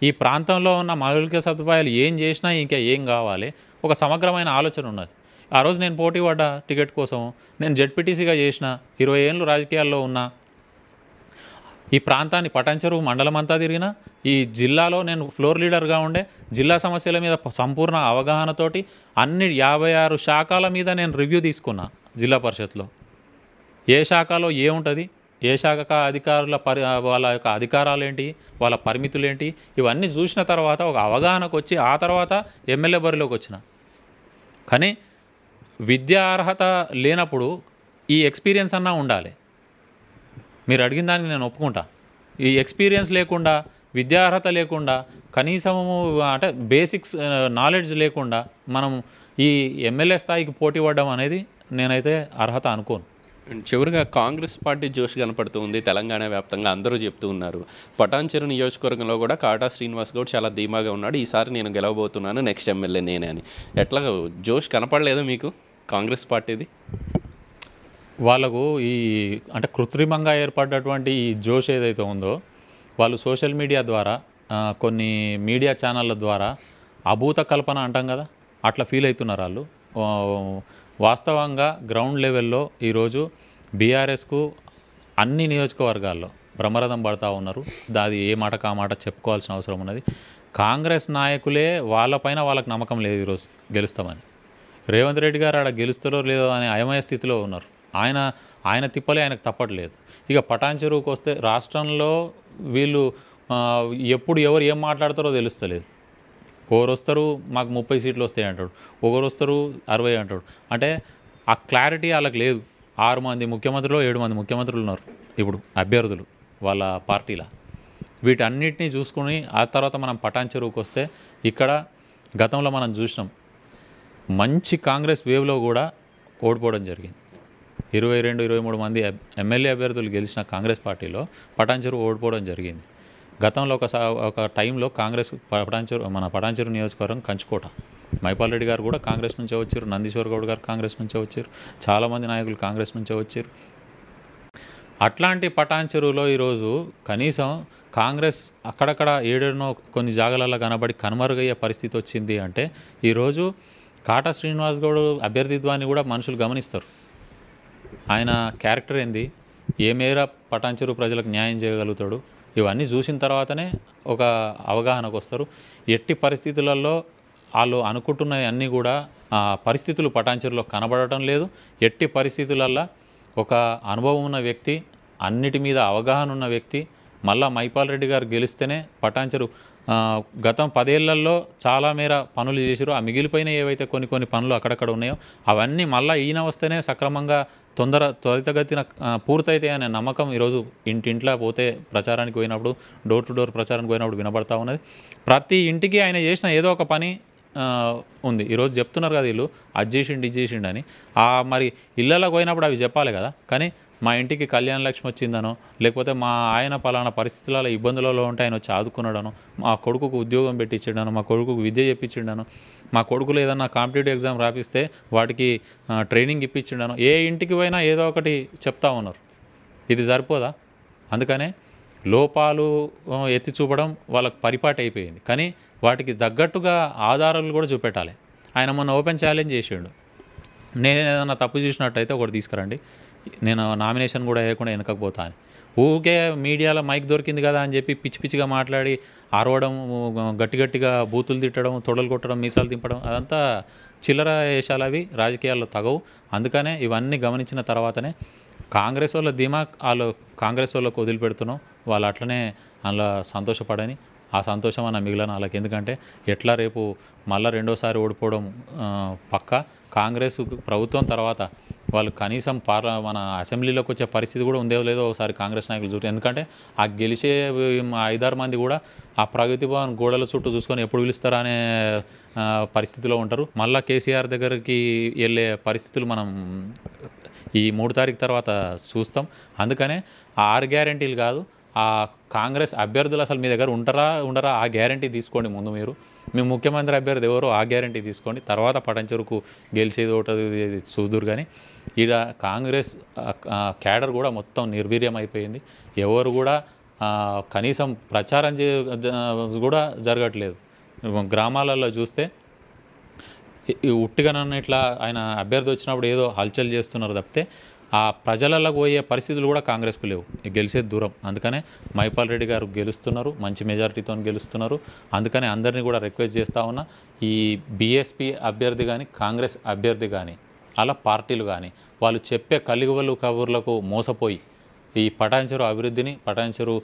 ఈ ప్రాంతంలో ఉన్న మౌలిక సదుపాయాలు ఏం చేసినా ఇంకా ఏం కావాలి ఒక సమగ్రమైన ఆలోచన ఉన్నది ఆ రోజు నేను పోటీ పడ్డా టికెట్ కోసం నేను జడ్పీటీసీగా చేసిన ఇరవై ఏళ్ళు రాజకీయాల్లో ఉన్నా ఈ ప్రాంతాన్ని పటంచెరు మండలం అంతా తిరిగిన ఈ జిల్లాలో నేను ఫ్లోర్ లీడర్గా ఉండే జిల్లా సమస్యల మీద సంపూర్ణ అవగాహనతోటి అన్ని యాభై ఆరు శాఖల మీద నేను రివ్యూ తీసుకున్నా జిల్లా పరిషత్లో ఏ శాఖలో ఏముంటుంది ఏ శాఖ అధికారుల పరి వాళ్ళ యొక్క అధికారాలు ఏంటి వాళ్ళ పరిమితులు ఏంటి ఇవన్నీ చూసిన తర్వాత ఒక అవగాహనకు వచ్చి ఆ తర్వాత ఎమ్మెల్యే బరిలోకి వచ్చిన కానీ విద్యా అర్హత లేనప్పుడు ఈ ఎక్స్పీరియన్స్ అన్నా ఉండాలి మీరు అడిగిన దాన్ని నేను ఒప్పుకుంటా ఈ ఎక్స్పీరియన్స్ లేకుండా విద్యార్హత లేకుండా కనీసము అంటే బేసిక్స్ నాలెడ్జ్ లేకుండా మనం ఈ ఎమ్మెల్యే స్థాయికి పోటీ పడడం అనేది నేనైతే అర్హత అనుకోను చివరిగా కాంగ్రెస్ పార్టీ జోష్ కనపడుతుంది తెలంగాణ వ్యాప్తంగా అందరూ చెప్తూ ఉన్నారు పటాన్చెరు నియోజకవర్గంలో కూడా కాటా శ్రీనివాస్ గౌడ్ చాలా ధీమాగా ఉన్నాడు ఈసారి నేను గెలవబోతున్నాను నెక్స్ట్ ఎమ్మెల్యే నేనే అని ఎట్లా జోష్ కనపడలేదు మీకు కాంగ్రెస్ పార్టీది వాళ్ళకు ఈ అంటే కృత్రిమంగా ఏర్పడ్డటువంటి ఈ జోష్ ఏదైతే ఉందో వాళ్ళు సోషల్ మీడియా ద్వారా కొన్ని మీడియా ఛానళ్ళ ద్వారా అభూత కల్పన అంటాం కదా అట్లా ఫీల్ అవుతున్నారు వాళ్ళు వాస్తవంగా గ్రౌండ్ లెవెల్లో ఈరోజు బీఆర్ఎస్కు అన్ని నియోజకవర్గాల్లో బ్రహ్మరథం పడతా ఉన్నారు దాది ఏ మాట కా మాట చెప్పుకోవాల్సిన అవసరం ఉన్నది కాంగ్రెస్ నాయకులే వాళ్ళపైన వాళ్ళకి నమ్మకం లేదు ఈరోజు గెలుస్తామని రేవంత్ రెడ్డి గారు ఆడ గెలుస్తారో లేదో అనే అయమయ స్థితిలో ఉన్నారు ఆయన ఆయన తిప్పలే ఆయనకు తప్పట్లేదు ఇక పటాన్ చెరువుకి వస్తే రాష్ట్రంలో వీళ్ళు ఎప్పుడు ఎవరు ఏం మాట్లాడతారో తెలుస్తలేదు ఒకరు వస్తారు మాకు ముప్పై సీట్లు వస్తాయి అంటాడు ఒకరు వస్తారు అరవై అంటాడు అంటే ఆ క్లారిటీ వాళ్ళకి లేదు ఆరు మంది ముఖ్యమంత్రులు ఏడు మంది ముఖ్యమంత్రులు ఉన్నారు ఇప్పుడు అభ్యర్థులు వాళ్ళ పార్టీల వీటన్నిటినీ చూసుకుని ఆ తర్వాత మనం పటాన్ చెరువుకి వస్తే ఇక్కడ గతంలో మనం చూసినాం మంచి కాంగ్రెస్ వేవ్లో కూడా ఓడిపోవడం జరిగింది ఇరవై రెండు ఇరవై మూడు మంది ఎమ్మెల్యే అభ్యర్థులు గెలిచిన కాంగ్రెస్ పార్టీలో పటాన్చెరు ఓడిపోవడం జరిగింది గతంలో ఒక ఒక టైంలో కాంగ్రెస్ పటాన్చెరు మన పటాన్చెరు నియోజకవర్గం కంచుకోట మైపాల్ రెడ్డి గారు కూడా కాంగ్రెస్ నుంచే వచ్చారు నందీశ్వర్ గౌడ్ గారు కాంగ్రెస్ నుంచే వచ్చారు చాలామంది నాయకులు కాంగ్రెస్ నుంచే వచ్చారు అట్లాంటి పటాన్చెరువులో ఈరోజు కనీసం కాంగ్రెస్ అక్కడక్కడ ఏడేనో కొన్ని జాగాలలో కనబడి కనుమరుగయ్యే పరిస్థితి వచ్చింది అంటే ఈరోజు కాటా శ్రీనివాస్ గౌడ్ అభ్యర్థిత్వాన్ని కూడా మనుషులు గమనిస్తారు ఆయన క్యారెక్టర్ ఏంది ఏ మేర పటాన్చెరు ప్రజలకు న్యాయం చేయగలుగుతాడు ఇవన్నీ చూసిన తర్వాతనే ఒక అవగాహనకు వస్తారు ఎట్టి పరిస్థితులలో వాళ్ళు అనుకుంటున్న అన్నీ కూడా పరిస్థితులు పటాంచరులో కనబడటం లేదు ఎట్టి పరిస్థితులల్లో ఒక అనుభవం ఉన్న వ్యక్తి అన్నిటి మీద అవగాహన ఉన్న వ్యక్తి మళ్ళా మైపాల్ రెడ్డి గారు గెలిస్తేనే పటాంచరు గతం పదేళ్లలో చాలా మేర పనులు చేసిరో ఆ మిగిలిపోయిన ఏవైతే కొన్ని కొన్ని పనులు అక్కడక్కడ ఉన్నాయో అవన్నీ మళ్ళీ ఈయన వస్తేనే సక్రమంగా తొందర త్వరితగతిన పూర్తయితాయనే నమ్మకం ఈరోజు ఇంటింట్లో పోతే ప్రచారానికి పోయినప్పుడు డోర్ టు డోర్ ప్రచారానికి పోయినప్పుడు వినబడతా ఉన్నది ప్రతి ఇంటికి ఆయన చేసిన ఏదో ఒక పని ఉంది ఈరోజు చెప్తున్నారు కదా వీళ్ళు అది చేసిండు ఇది చేసిండు అని ఆ మరి ఇళ్ళలో పోయినప్పుడు అవి చెప్పాలి కదా కానీ మా ఇంటికి కళ్యాణ లక్ష్మి వచ్చిందనో లేకపోతే మా ఆయన పలానా పరిస్థితులలో ఇబ్బందులలో ఉంటే ఆయన వచ్చి ఆదుకున్నాడనో మా కొడుకుకు ఉద్యోగం పెట్టించాడనో మా కొడుకుకు విద్య చెప్పించాడనో మా కొడుకులు ఏదన్నా కాంపిటేటివ్ ఎగ్జామ్ రాపిస్తే వాటికి ట్రైనింగ్ ఇప్పించాడనో ఏ ఇంటికి పోయినా ఏదో ఒకటి చెప్తా ఉన్నారు ఇది సరిపోదా అందుకనే లోపాలు ఎత్తి చూపడం వాళ్ళకు పరిపాటి అయిపోయింది కానీ వాటికి తగ్గట్టుగా ఆధారాలు కూడా చూపెట్టాలి ఆయన మొన్న ఓపెన్ ఛాలెంజ్ చేసిండు నేను ఏదైనా తప్పు చేసినట్టయితే ఒకటి తీసుకురండి నేను నామినేషన్ కూడా వేయకుండా వెనకపోతా అని ఊకే మీడియాలో మైక్ దొరికింది కదా అని చెప్పి పిచ్చి పిచ్చిగా మాట్లాడి అరవడం గట్టి గట్టిగా బూతులు తిట్టడం తొడలు కొట్టడం మీసాలు దింపడం అదంతా చిల్లర వేషాలు అవి రాజకీయాల్లో తగవు అందుకనే ఇవన్నీ గమనించిన తర్వాతనే కాంగ్రెస్ వాళ్ళ ధీమా వాళ్ళు కాంగ్రెస్ వాళ్ళకు వదిలిపెడుతున్నాం వాళ్ళు అట్లనే అందులో సంతోషపడని ఆ సంతోషం అన్న మిగిలిన వాళ్ళకి ఎందుకంటే ఎట్లా రేపు మళ్ళీ రెండోసారి ఓడిపోవడం పక్క కాంగ్రెస్ ప్రభుత్వం తర్వాత వాళ్ళు కనీసం పార్ల మన అసెంబ్లీలోకి వచ్చే పరిస్థితి కూడా ఉందో లేదో ఒకసారి కాంగ్రెస్ నాయకులు చూసి ఎందుకంటే ఆ గెలిచే ఐదారు మంది కూడా ఆ ప్రగతి భవన్ గోడల చుట్టూ చూసుకొని ఎప్పుడు పిలుస్తారా అనే పరిస్థితిలో ఉంటారు మళ్ళీ కేసీఆర్ దగ్గరికి వెళ్ళే పరిస్థితులు మనం ఈ మూడు తారీఖు తర్వాత చూస్తాం అందుకనే ఆరు గ్యారంటీలు కాదు ఆ కాంగ్రెస్ అభ్యర్థులు అసలు మీ దగ్గర ఉంటారా ఉండరా ఆ గ్యారంటీ తీసుకోండి ముందు మీరు మీ ముఖ్యమంత్రి అభ్యర్థి ఎవరో ఆ గ్యారంటీ తీసుకోండి తర్వాత పటంచెరుకు గెలిచేది ఒకటి చూదురు కానీ ఇక కాంగ్రెస్ క్యాడర్ కూడా మొత్తం నిర్వీర్యం అయిపోయింది ఎవరు కూడా కనీసం ప్రచారం చే కూడా జరగట్లేదు గ్రామాలలో చూస్తే ఉట్టిగా నన్ను ఇట్లా ఆయన అభ్యర్థి వచ్చినప్పుడు ఏదో హల్చల్ చేస్తున్నారు తప్పితే ఆ ప్రజలలో పోయే పరిస్థితులు కూడా కాంగ్రెస్కు లేవు గెలిచే దూరం అందుకనే మైపాల్ రెడ్డి గారు గెలుస్తున్నారు మంచి మెజారిటీతో గెలుస్తున్నారు అందుకనే అందరినీ కూడా రిక్వెస్ట్ చేస్తూ ఉన్నా ఈ బీఎస్పీ అభ్యర్థి కానీ కాంగ్రెస్ అభ్యర్థి కానీ అలా పార్టీలు కానీ వాళ్ళు చెప్పే కలిగువలు కబుర్లకు మోసపోయి ఈ పటాయించరు అభివృద్ధిని పటాయించరు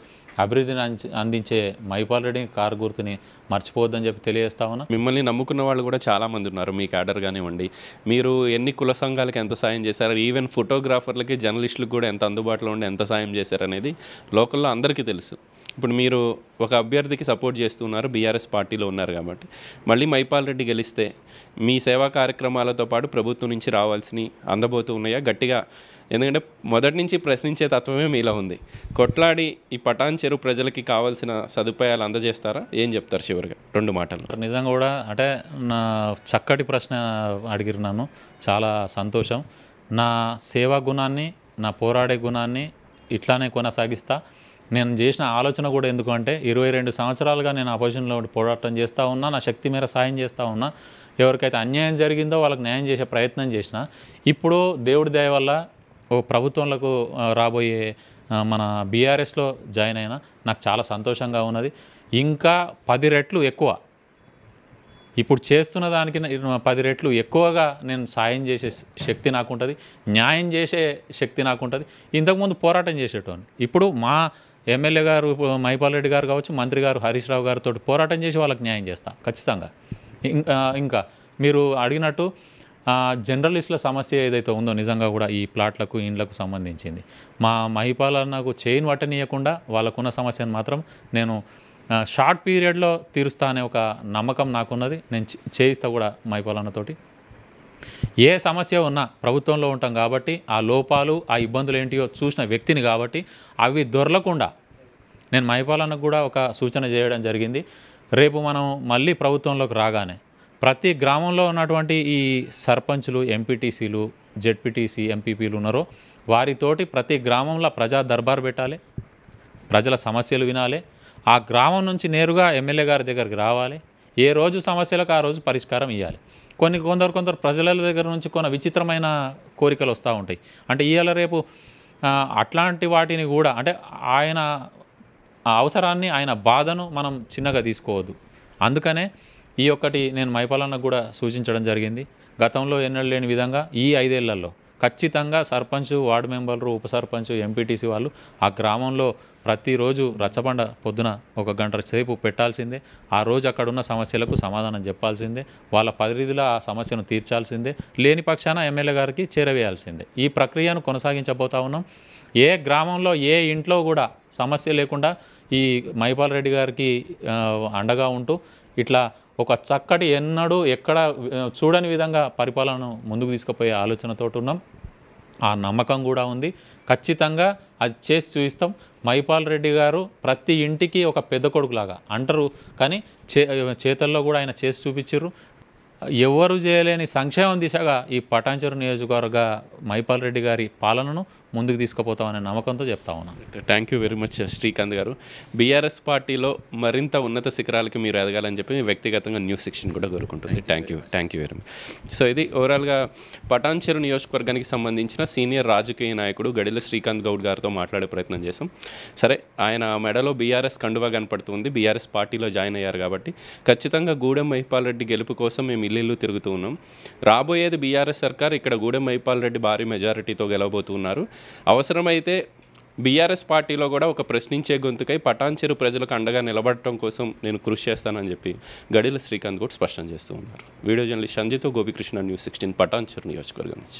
అభివృద్ధిని అందించే మైపాల్ రెడ్డి కారు గుర్తుని మర్చిపోవద్దని చెప్పి తెలియజేస్తా ఉన్నా మిమ్మల్ని నమ్ముకున్న వాళ్ళు కూడా చాలామంది ఉన్నారు మీ క్యాడర్ కానివ్వండి మీరు ఎన్ని కుల సంఘాలకు ఎంత సాయం చేశారు ఈవెన్ ఫోటోగ్రాఫర్లకి జర్నలిస్టులకు కూడా ఎంత అందుబాటులో ఉండి ఎంత సాయం చేశారనేది లోకల్లో అందరికీ తెలుసు ఇప్పుడు మీరు ఒక అభ్యర్థికి సపోర్ట్ చేస్తున్నారు బీఆర్ఎస్ పార్టీలో ఉన్నారు కాబట్టి మళ్ళీ మైపాల్ రెడ్డి గెలిస్తే మీ సేవా కార్యక్రమాలతో పాటు ప్రభుత్వం నుంచి రావాల్సినవి అందబోతు ఉన్నాయా గట్టిగా ఎందుకంటే మొదటి నుంచి ప్రశ్నించే తత్వమే మీలో ఉంది కొట్లాడి ఈ పటాన్ చెరువు ప్రజలకి కావాల్సిన సదుపాయాలు అందజేస్తారా ఏం చెప్తారు చివరిగా రెండు మాటలు నిజంగా కూడా అంటే నా చక్కటి ప్రశ్న అడిగిరు నన్ను చాలా సంతోషం నా సేవా గుణాన్ని నా పోరాడే గుణాన్ని ఇట్లానే కొనసాగిస్తా నేను చేసిన ఆలోచన కూడా ఎందుకంటే ఇరవై రెండు సంవత్సరాలుగా నేను ఆపోజిషన్లో పోరాటం చేస్తూ ఉన్నా నా శక్తి మీద సాయం చేస్తూ ఉన్నా ఎవరికైతే అన్యాయం జరిగిందో వాళ్ళకి న్యాయం చేసే ప్రయత్నం చేసిన ఇప్పుడు దేవుడి దయ వల్ల ఓ ప్రభుత్వంలో రాబోయే మన బీఆర్ఎస్లో జాయిన్ అయినా నాకు చాలా సంతోషంగా ఉన్నది ఇంకా పది రెట్లు ఎక్కువ ఇప్పుడు చేస్తున్న దానికి పది రెట్లు ఎక్కువగా నేను సాయం చేసే శక్తి నాకు ఉంటుంది న్యాయం చేసే శక్తి నాకు ఉంటుంది ఇంతకుముందు పోరాటం చేసేటోని ఇప్పుడు మా ఎమ్మెల్యే గారు మహిపాల్ రెడ్డి గారు కావచ్చు మంత్రి గారు హరీష్ రావు గారితో పోరాటం చేసి వాళ్ళకి న్యాయం చేస్తాను ఖచ్చితంగా ఇంకా మీరు అడిగినట్టు జర్నలిస్టుల సమస్య ఏదైతే ఉందో నిజంగా కూడా ఈ ప్లాట్లకు ఇండ్లకు సంబంధించింది మా మహిపాలన్నకు చైన్ పట్టనీయకుండా వాళ్ళకున్న సమస్యను మాత్రం నేను షార్ట్ పీరియడ్లో తీరుస్తా అనే ఒక నమ్మకం నాకున్నది నేను చేయిస్తా కూడా మైపాలన్నతోటి ఏ సమస్య ఉన్నా ప్రభుత్వంలో ఉంటాం కాబట్టి ఆ లోపాలు ఆ ఇబ్బందులు ఏంటియో చూసిన వ్యక్తిని కాబట్టి అవి దొరలకుండా నేను మైపాలన్నకు కూడా ఒక సూచన చేయడం జరిగింది రేపు మనం మళ్ళీ ప్రభుత్వంలోకి రాగానే ప్రతి గ్రామంలో ఉన్నటువంటి ఈ సర్పంచ్లు ఎంపీటీసీలు జెడ్పీటీసీ ఎంపీపీలు ఉన్నారో వారితోటి ప్రతి గ్రామంలో ప్రజా దర్బార్ పెట్టాలి ప్రజల సమస్యలు వినాలి ఆ గ్రామం నుంచి నేరుగా ఎమ్మెల్యే గారి దగ్గరికి రావాలి ఏ రోజు సమస్యలకు ఆ రోజు పరిష్కారం ఇవ్వాలి కొన్ని కొందరు కొందరు ప్రజల దగ్గర నుంచి కొన్ని విచిత్రమైన కోరికలు వస్తూ ఉంటాయి అంటే ఇవాళ రేపు అట్లాంటి వాటిని కూడా అంటే ఆయన అవసరాన్ని ఆయన బాధను మనం చిన్నగా తీసుకోవద్దు అందుకనే ఈ ఒక్కటి నేను మైపాలన్నకు కూడా సూచించడం జరిగింది గతంలో ఎన్నడూ లేని విధంగా ఈ ఐదేళ్లలో ఖచ్చితంగా సర్పంచ్ వార్డు మెంబర్లు ఉప సర్పంచ్ ఎంపీటీసీ వాళ్ళు ఆ గ్రామంలో ప్రతిరోజు రచ్చబండ పొద్దున ఒక గంట సేపు పెట్టాల్సిందే ఆ రోజు అక్కడున్న సమస్యలకు సమాధానం చెప్పాల్సిందే వాళ్ళ పరిధిలో ఆ సమస్యను తీర్చాల్సిందే లేని పక్షాన ఎమ్మెల్యే గారికి చేరవేయాల్సిందే ఈ ప్రక్రియను కొనసాగించబోతా ఉన్నాం ఏ గ్రామంలో ఏ ఇంట్లో కూడా సమస్య లేకుండా ఈ మైపాల్ రెడ్డి గారికి అండగా ఉంటూ ఇట్లా ఒక చక్కటి ఎన్నడూ ఎక్కడ చూడని విధంగా పరిపాలనను ముందుకు తీసుకుపోయే ఆలోచనతో ఉన్నాం ఆ నమ్మకం కూడా ఉంది ఖచ్చితంగా అది చేసి చూపిస్తాం మైపాల్ రెడ్డి గారు ప్రతి ఇంటికి ఒక పెద్ద కొడుకులాగా అంటారు కానీ చే చేతల్లో కూడా ఆయన చేసి చూపించారు ఎవరు చేయలేని సంక్షేమం దిశగా ఈ పటాంచరు నియోజకవర్గ మైపాల్ రెడ్డి గారి పాలనను ముందుకు తీసుకుపోతామనే నమ్మకంతో చెప్తా ఉన్నాం thank you very much Srikanth garu BRS పార్టీలో మరింత ఉన్నత శిఖరాలకి మీరు ఎదగాలని చెప్పి వ్యక్తిగతంగా న్యూస్ సెక్షన్ కూడా కోరుకుంటుంది thank you thank you very much so ఇది ఓవరాల్గా పటాన్చెరు నియోజకవర్గానికి సంబంధించిన సీనియర్ రాజకీయ నాయకుడు గడిల శ్రీకాంత్ గౌడ్ గారితో మాట్లాడే ప్రయత్నం చేశాం సరే ఆయన మెడలో బీఆర్ఎస్ కండువా కనపడుతుంది బీఆర్ఎస్ పార్టీలో జాయిన్ అయ్యారు కాబట్టి ఖచ్చితంగా గూడెం మహిపాల్ రెడ్డి గెలుపు కోసం మేము ఇల్లు తిరుగుతూ ఉన్నాం రాబోయేది బీఆర్ఎస్ సర్కార్ ఇక్కడ గూడెం మహిపాల్ రెడ్డి భారీ మెజారిటీతో గెలవబోతున్నారు అవసరమైతే బీఆర్ఎస్ పార్టీలో కూడా ఒక ప్రశ్నించే గొంతుకై పటాన్చెరు ప్రజలకు అండగా నిలబడటం కోసం నేను కృషి చేస్తానని చెప్పి గడిల శ్రీకాంత్ కూడా స్పష్టం చేస్తూ ఉన్నారు వీడియో జర్నలిస్ట్ సంజయ్తో గోపికృష్ణ న్యూస్ సిక్స్టీన్ పటాన్చెరు నియోజకవర్గం నుంచి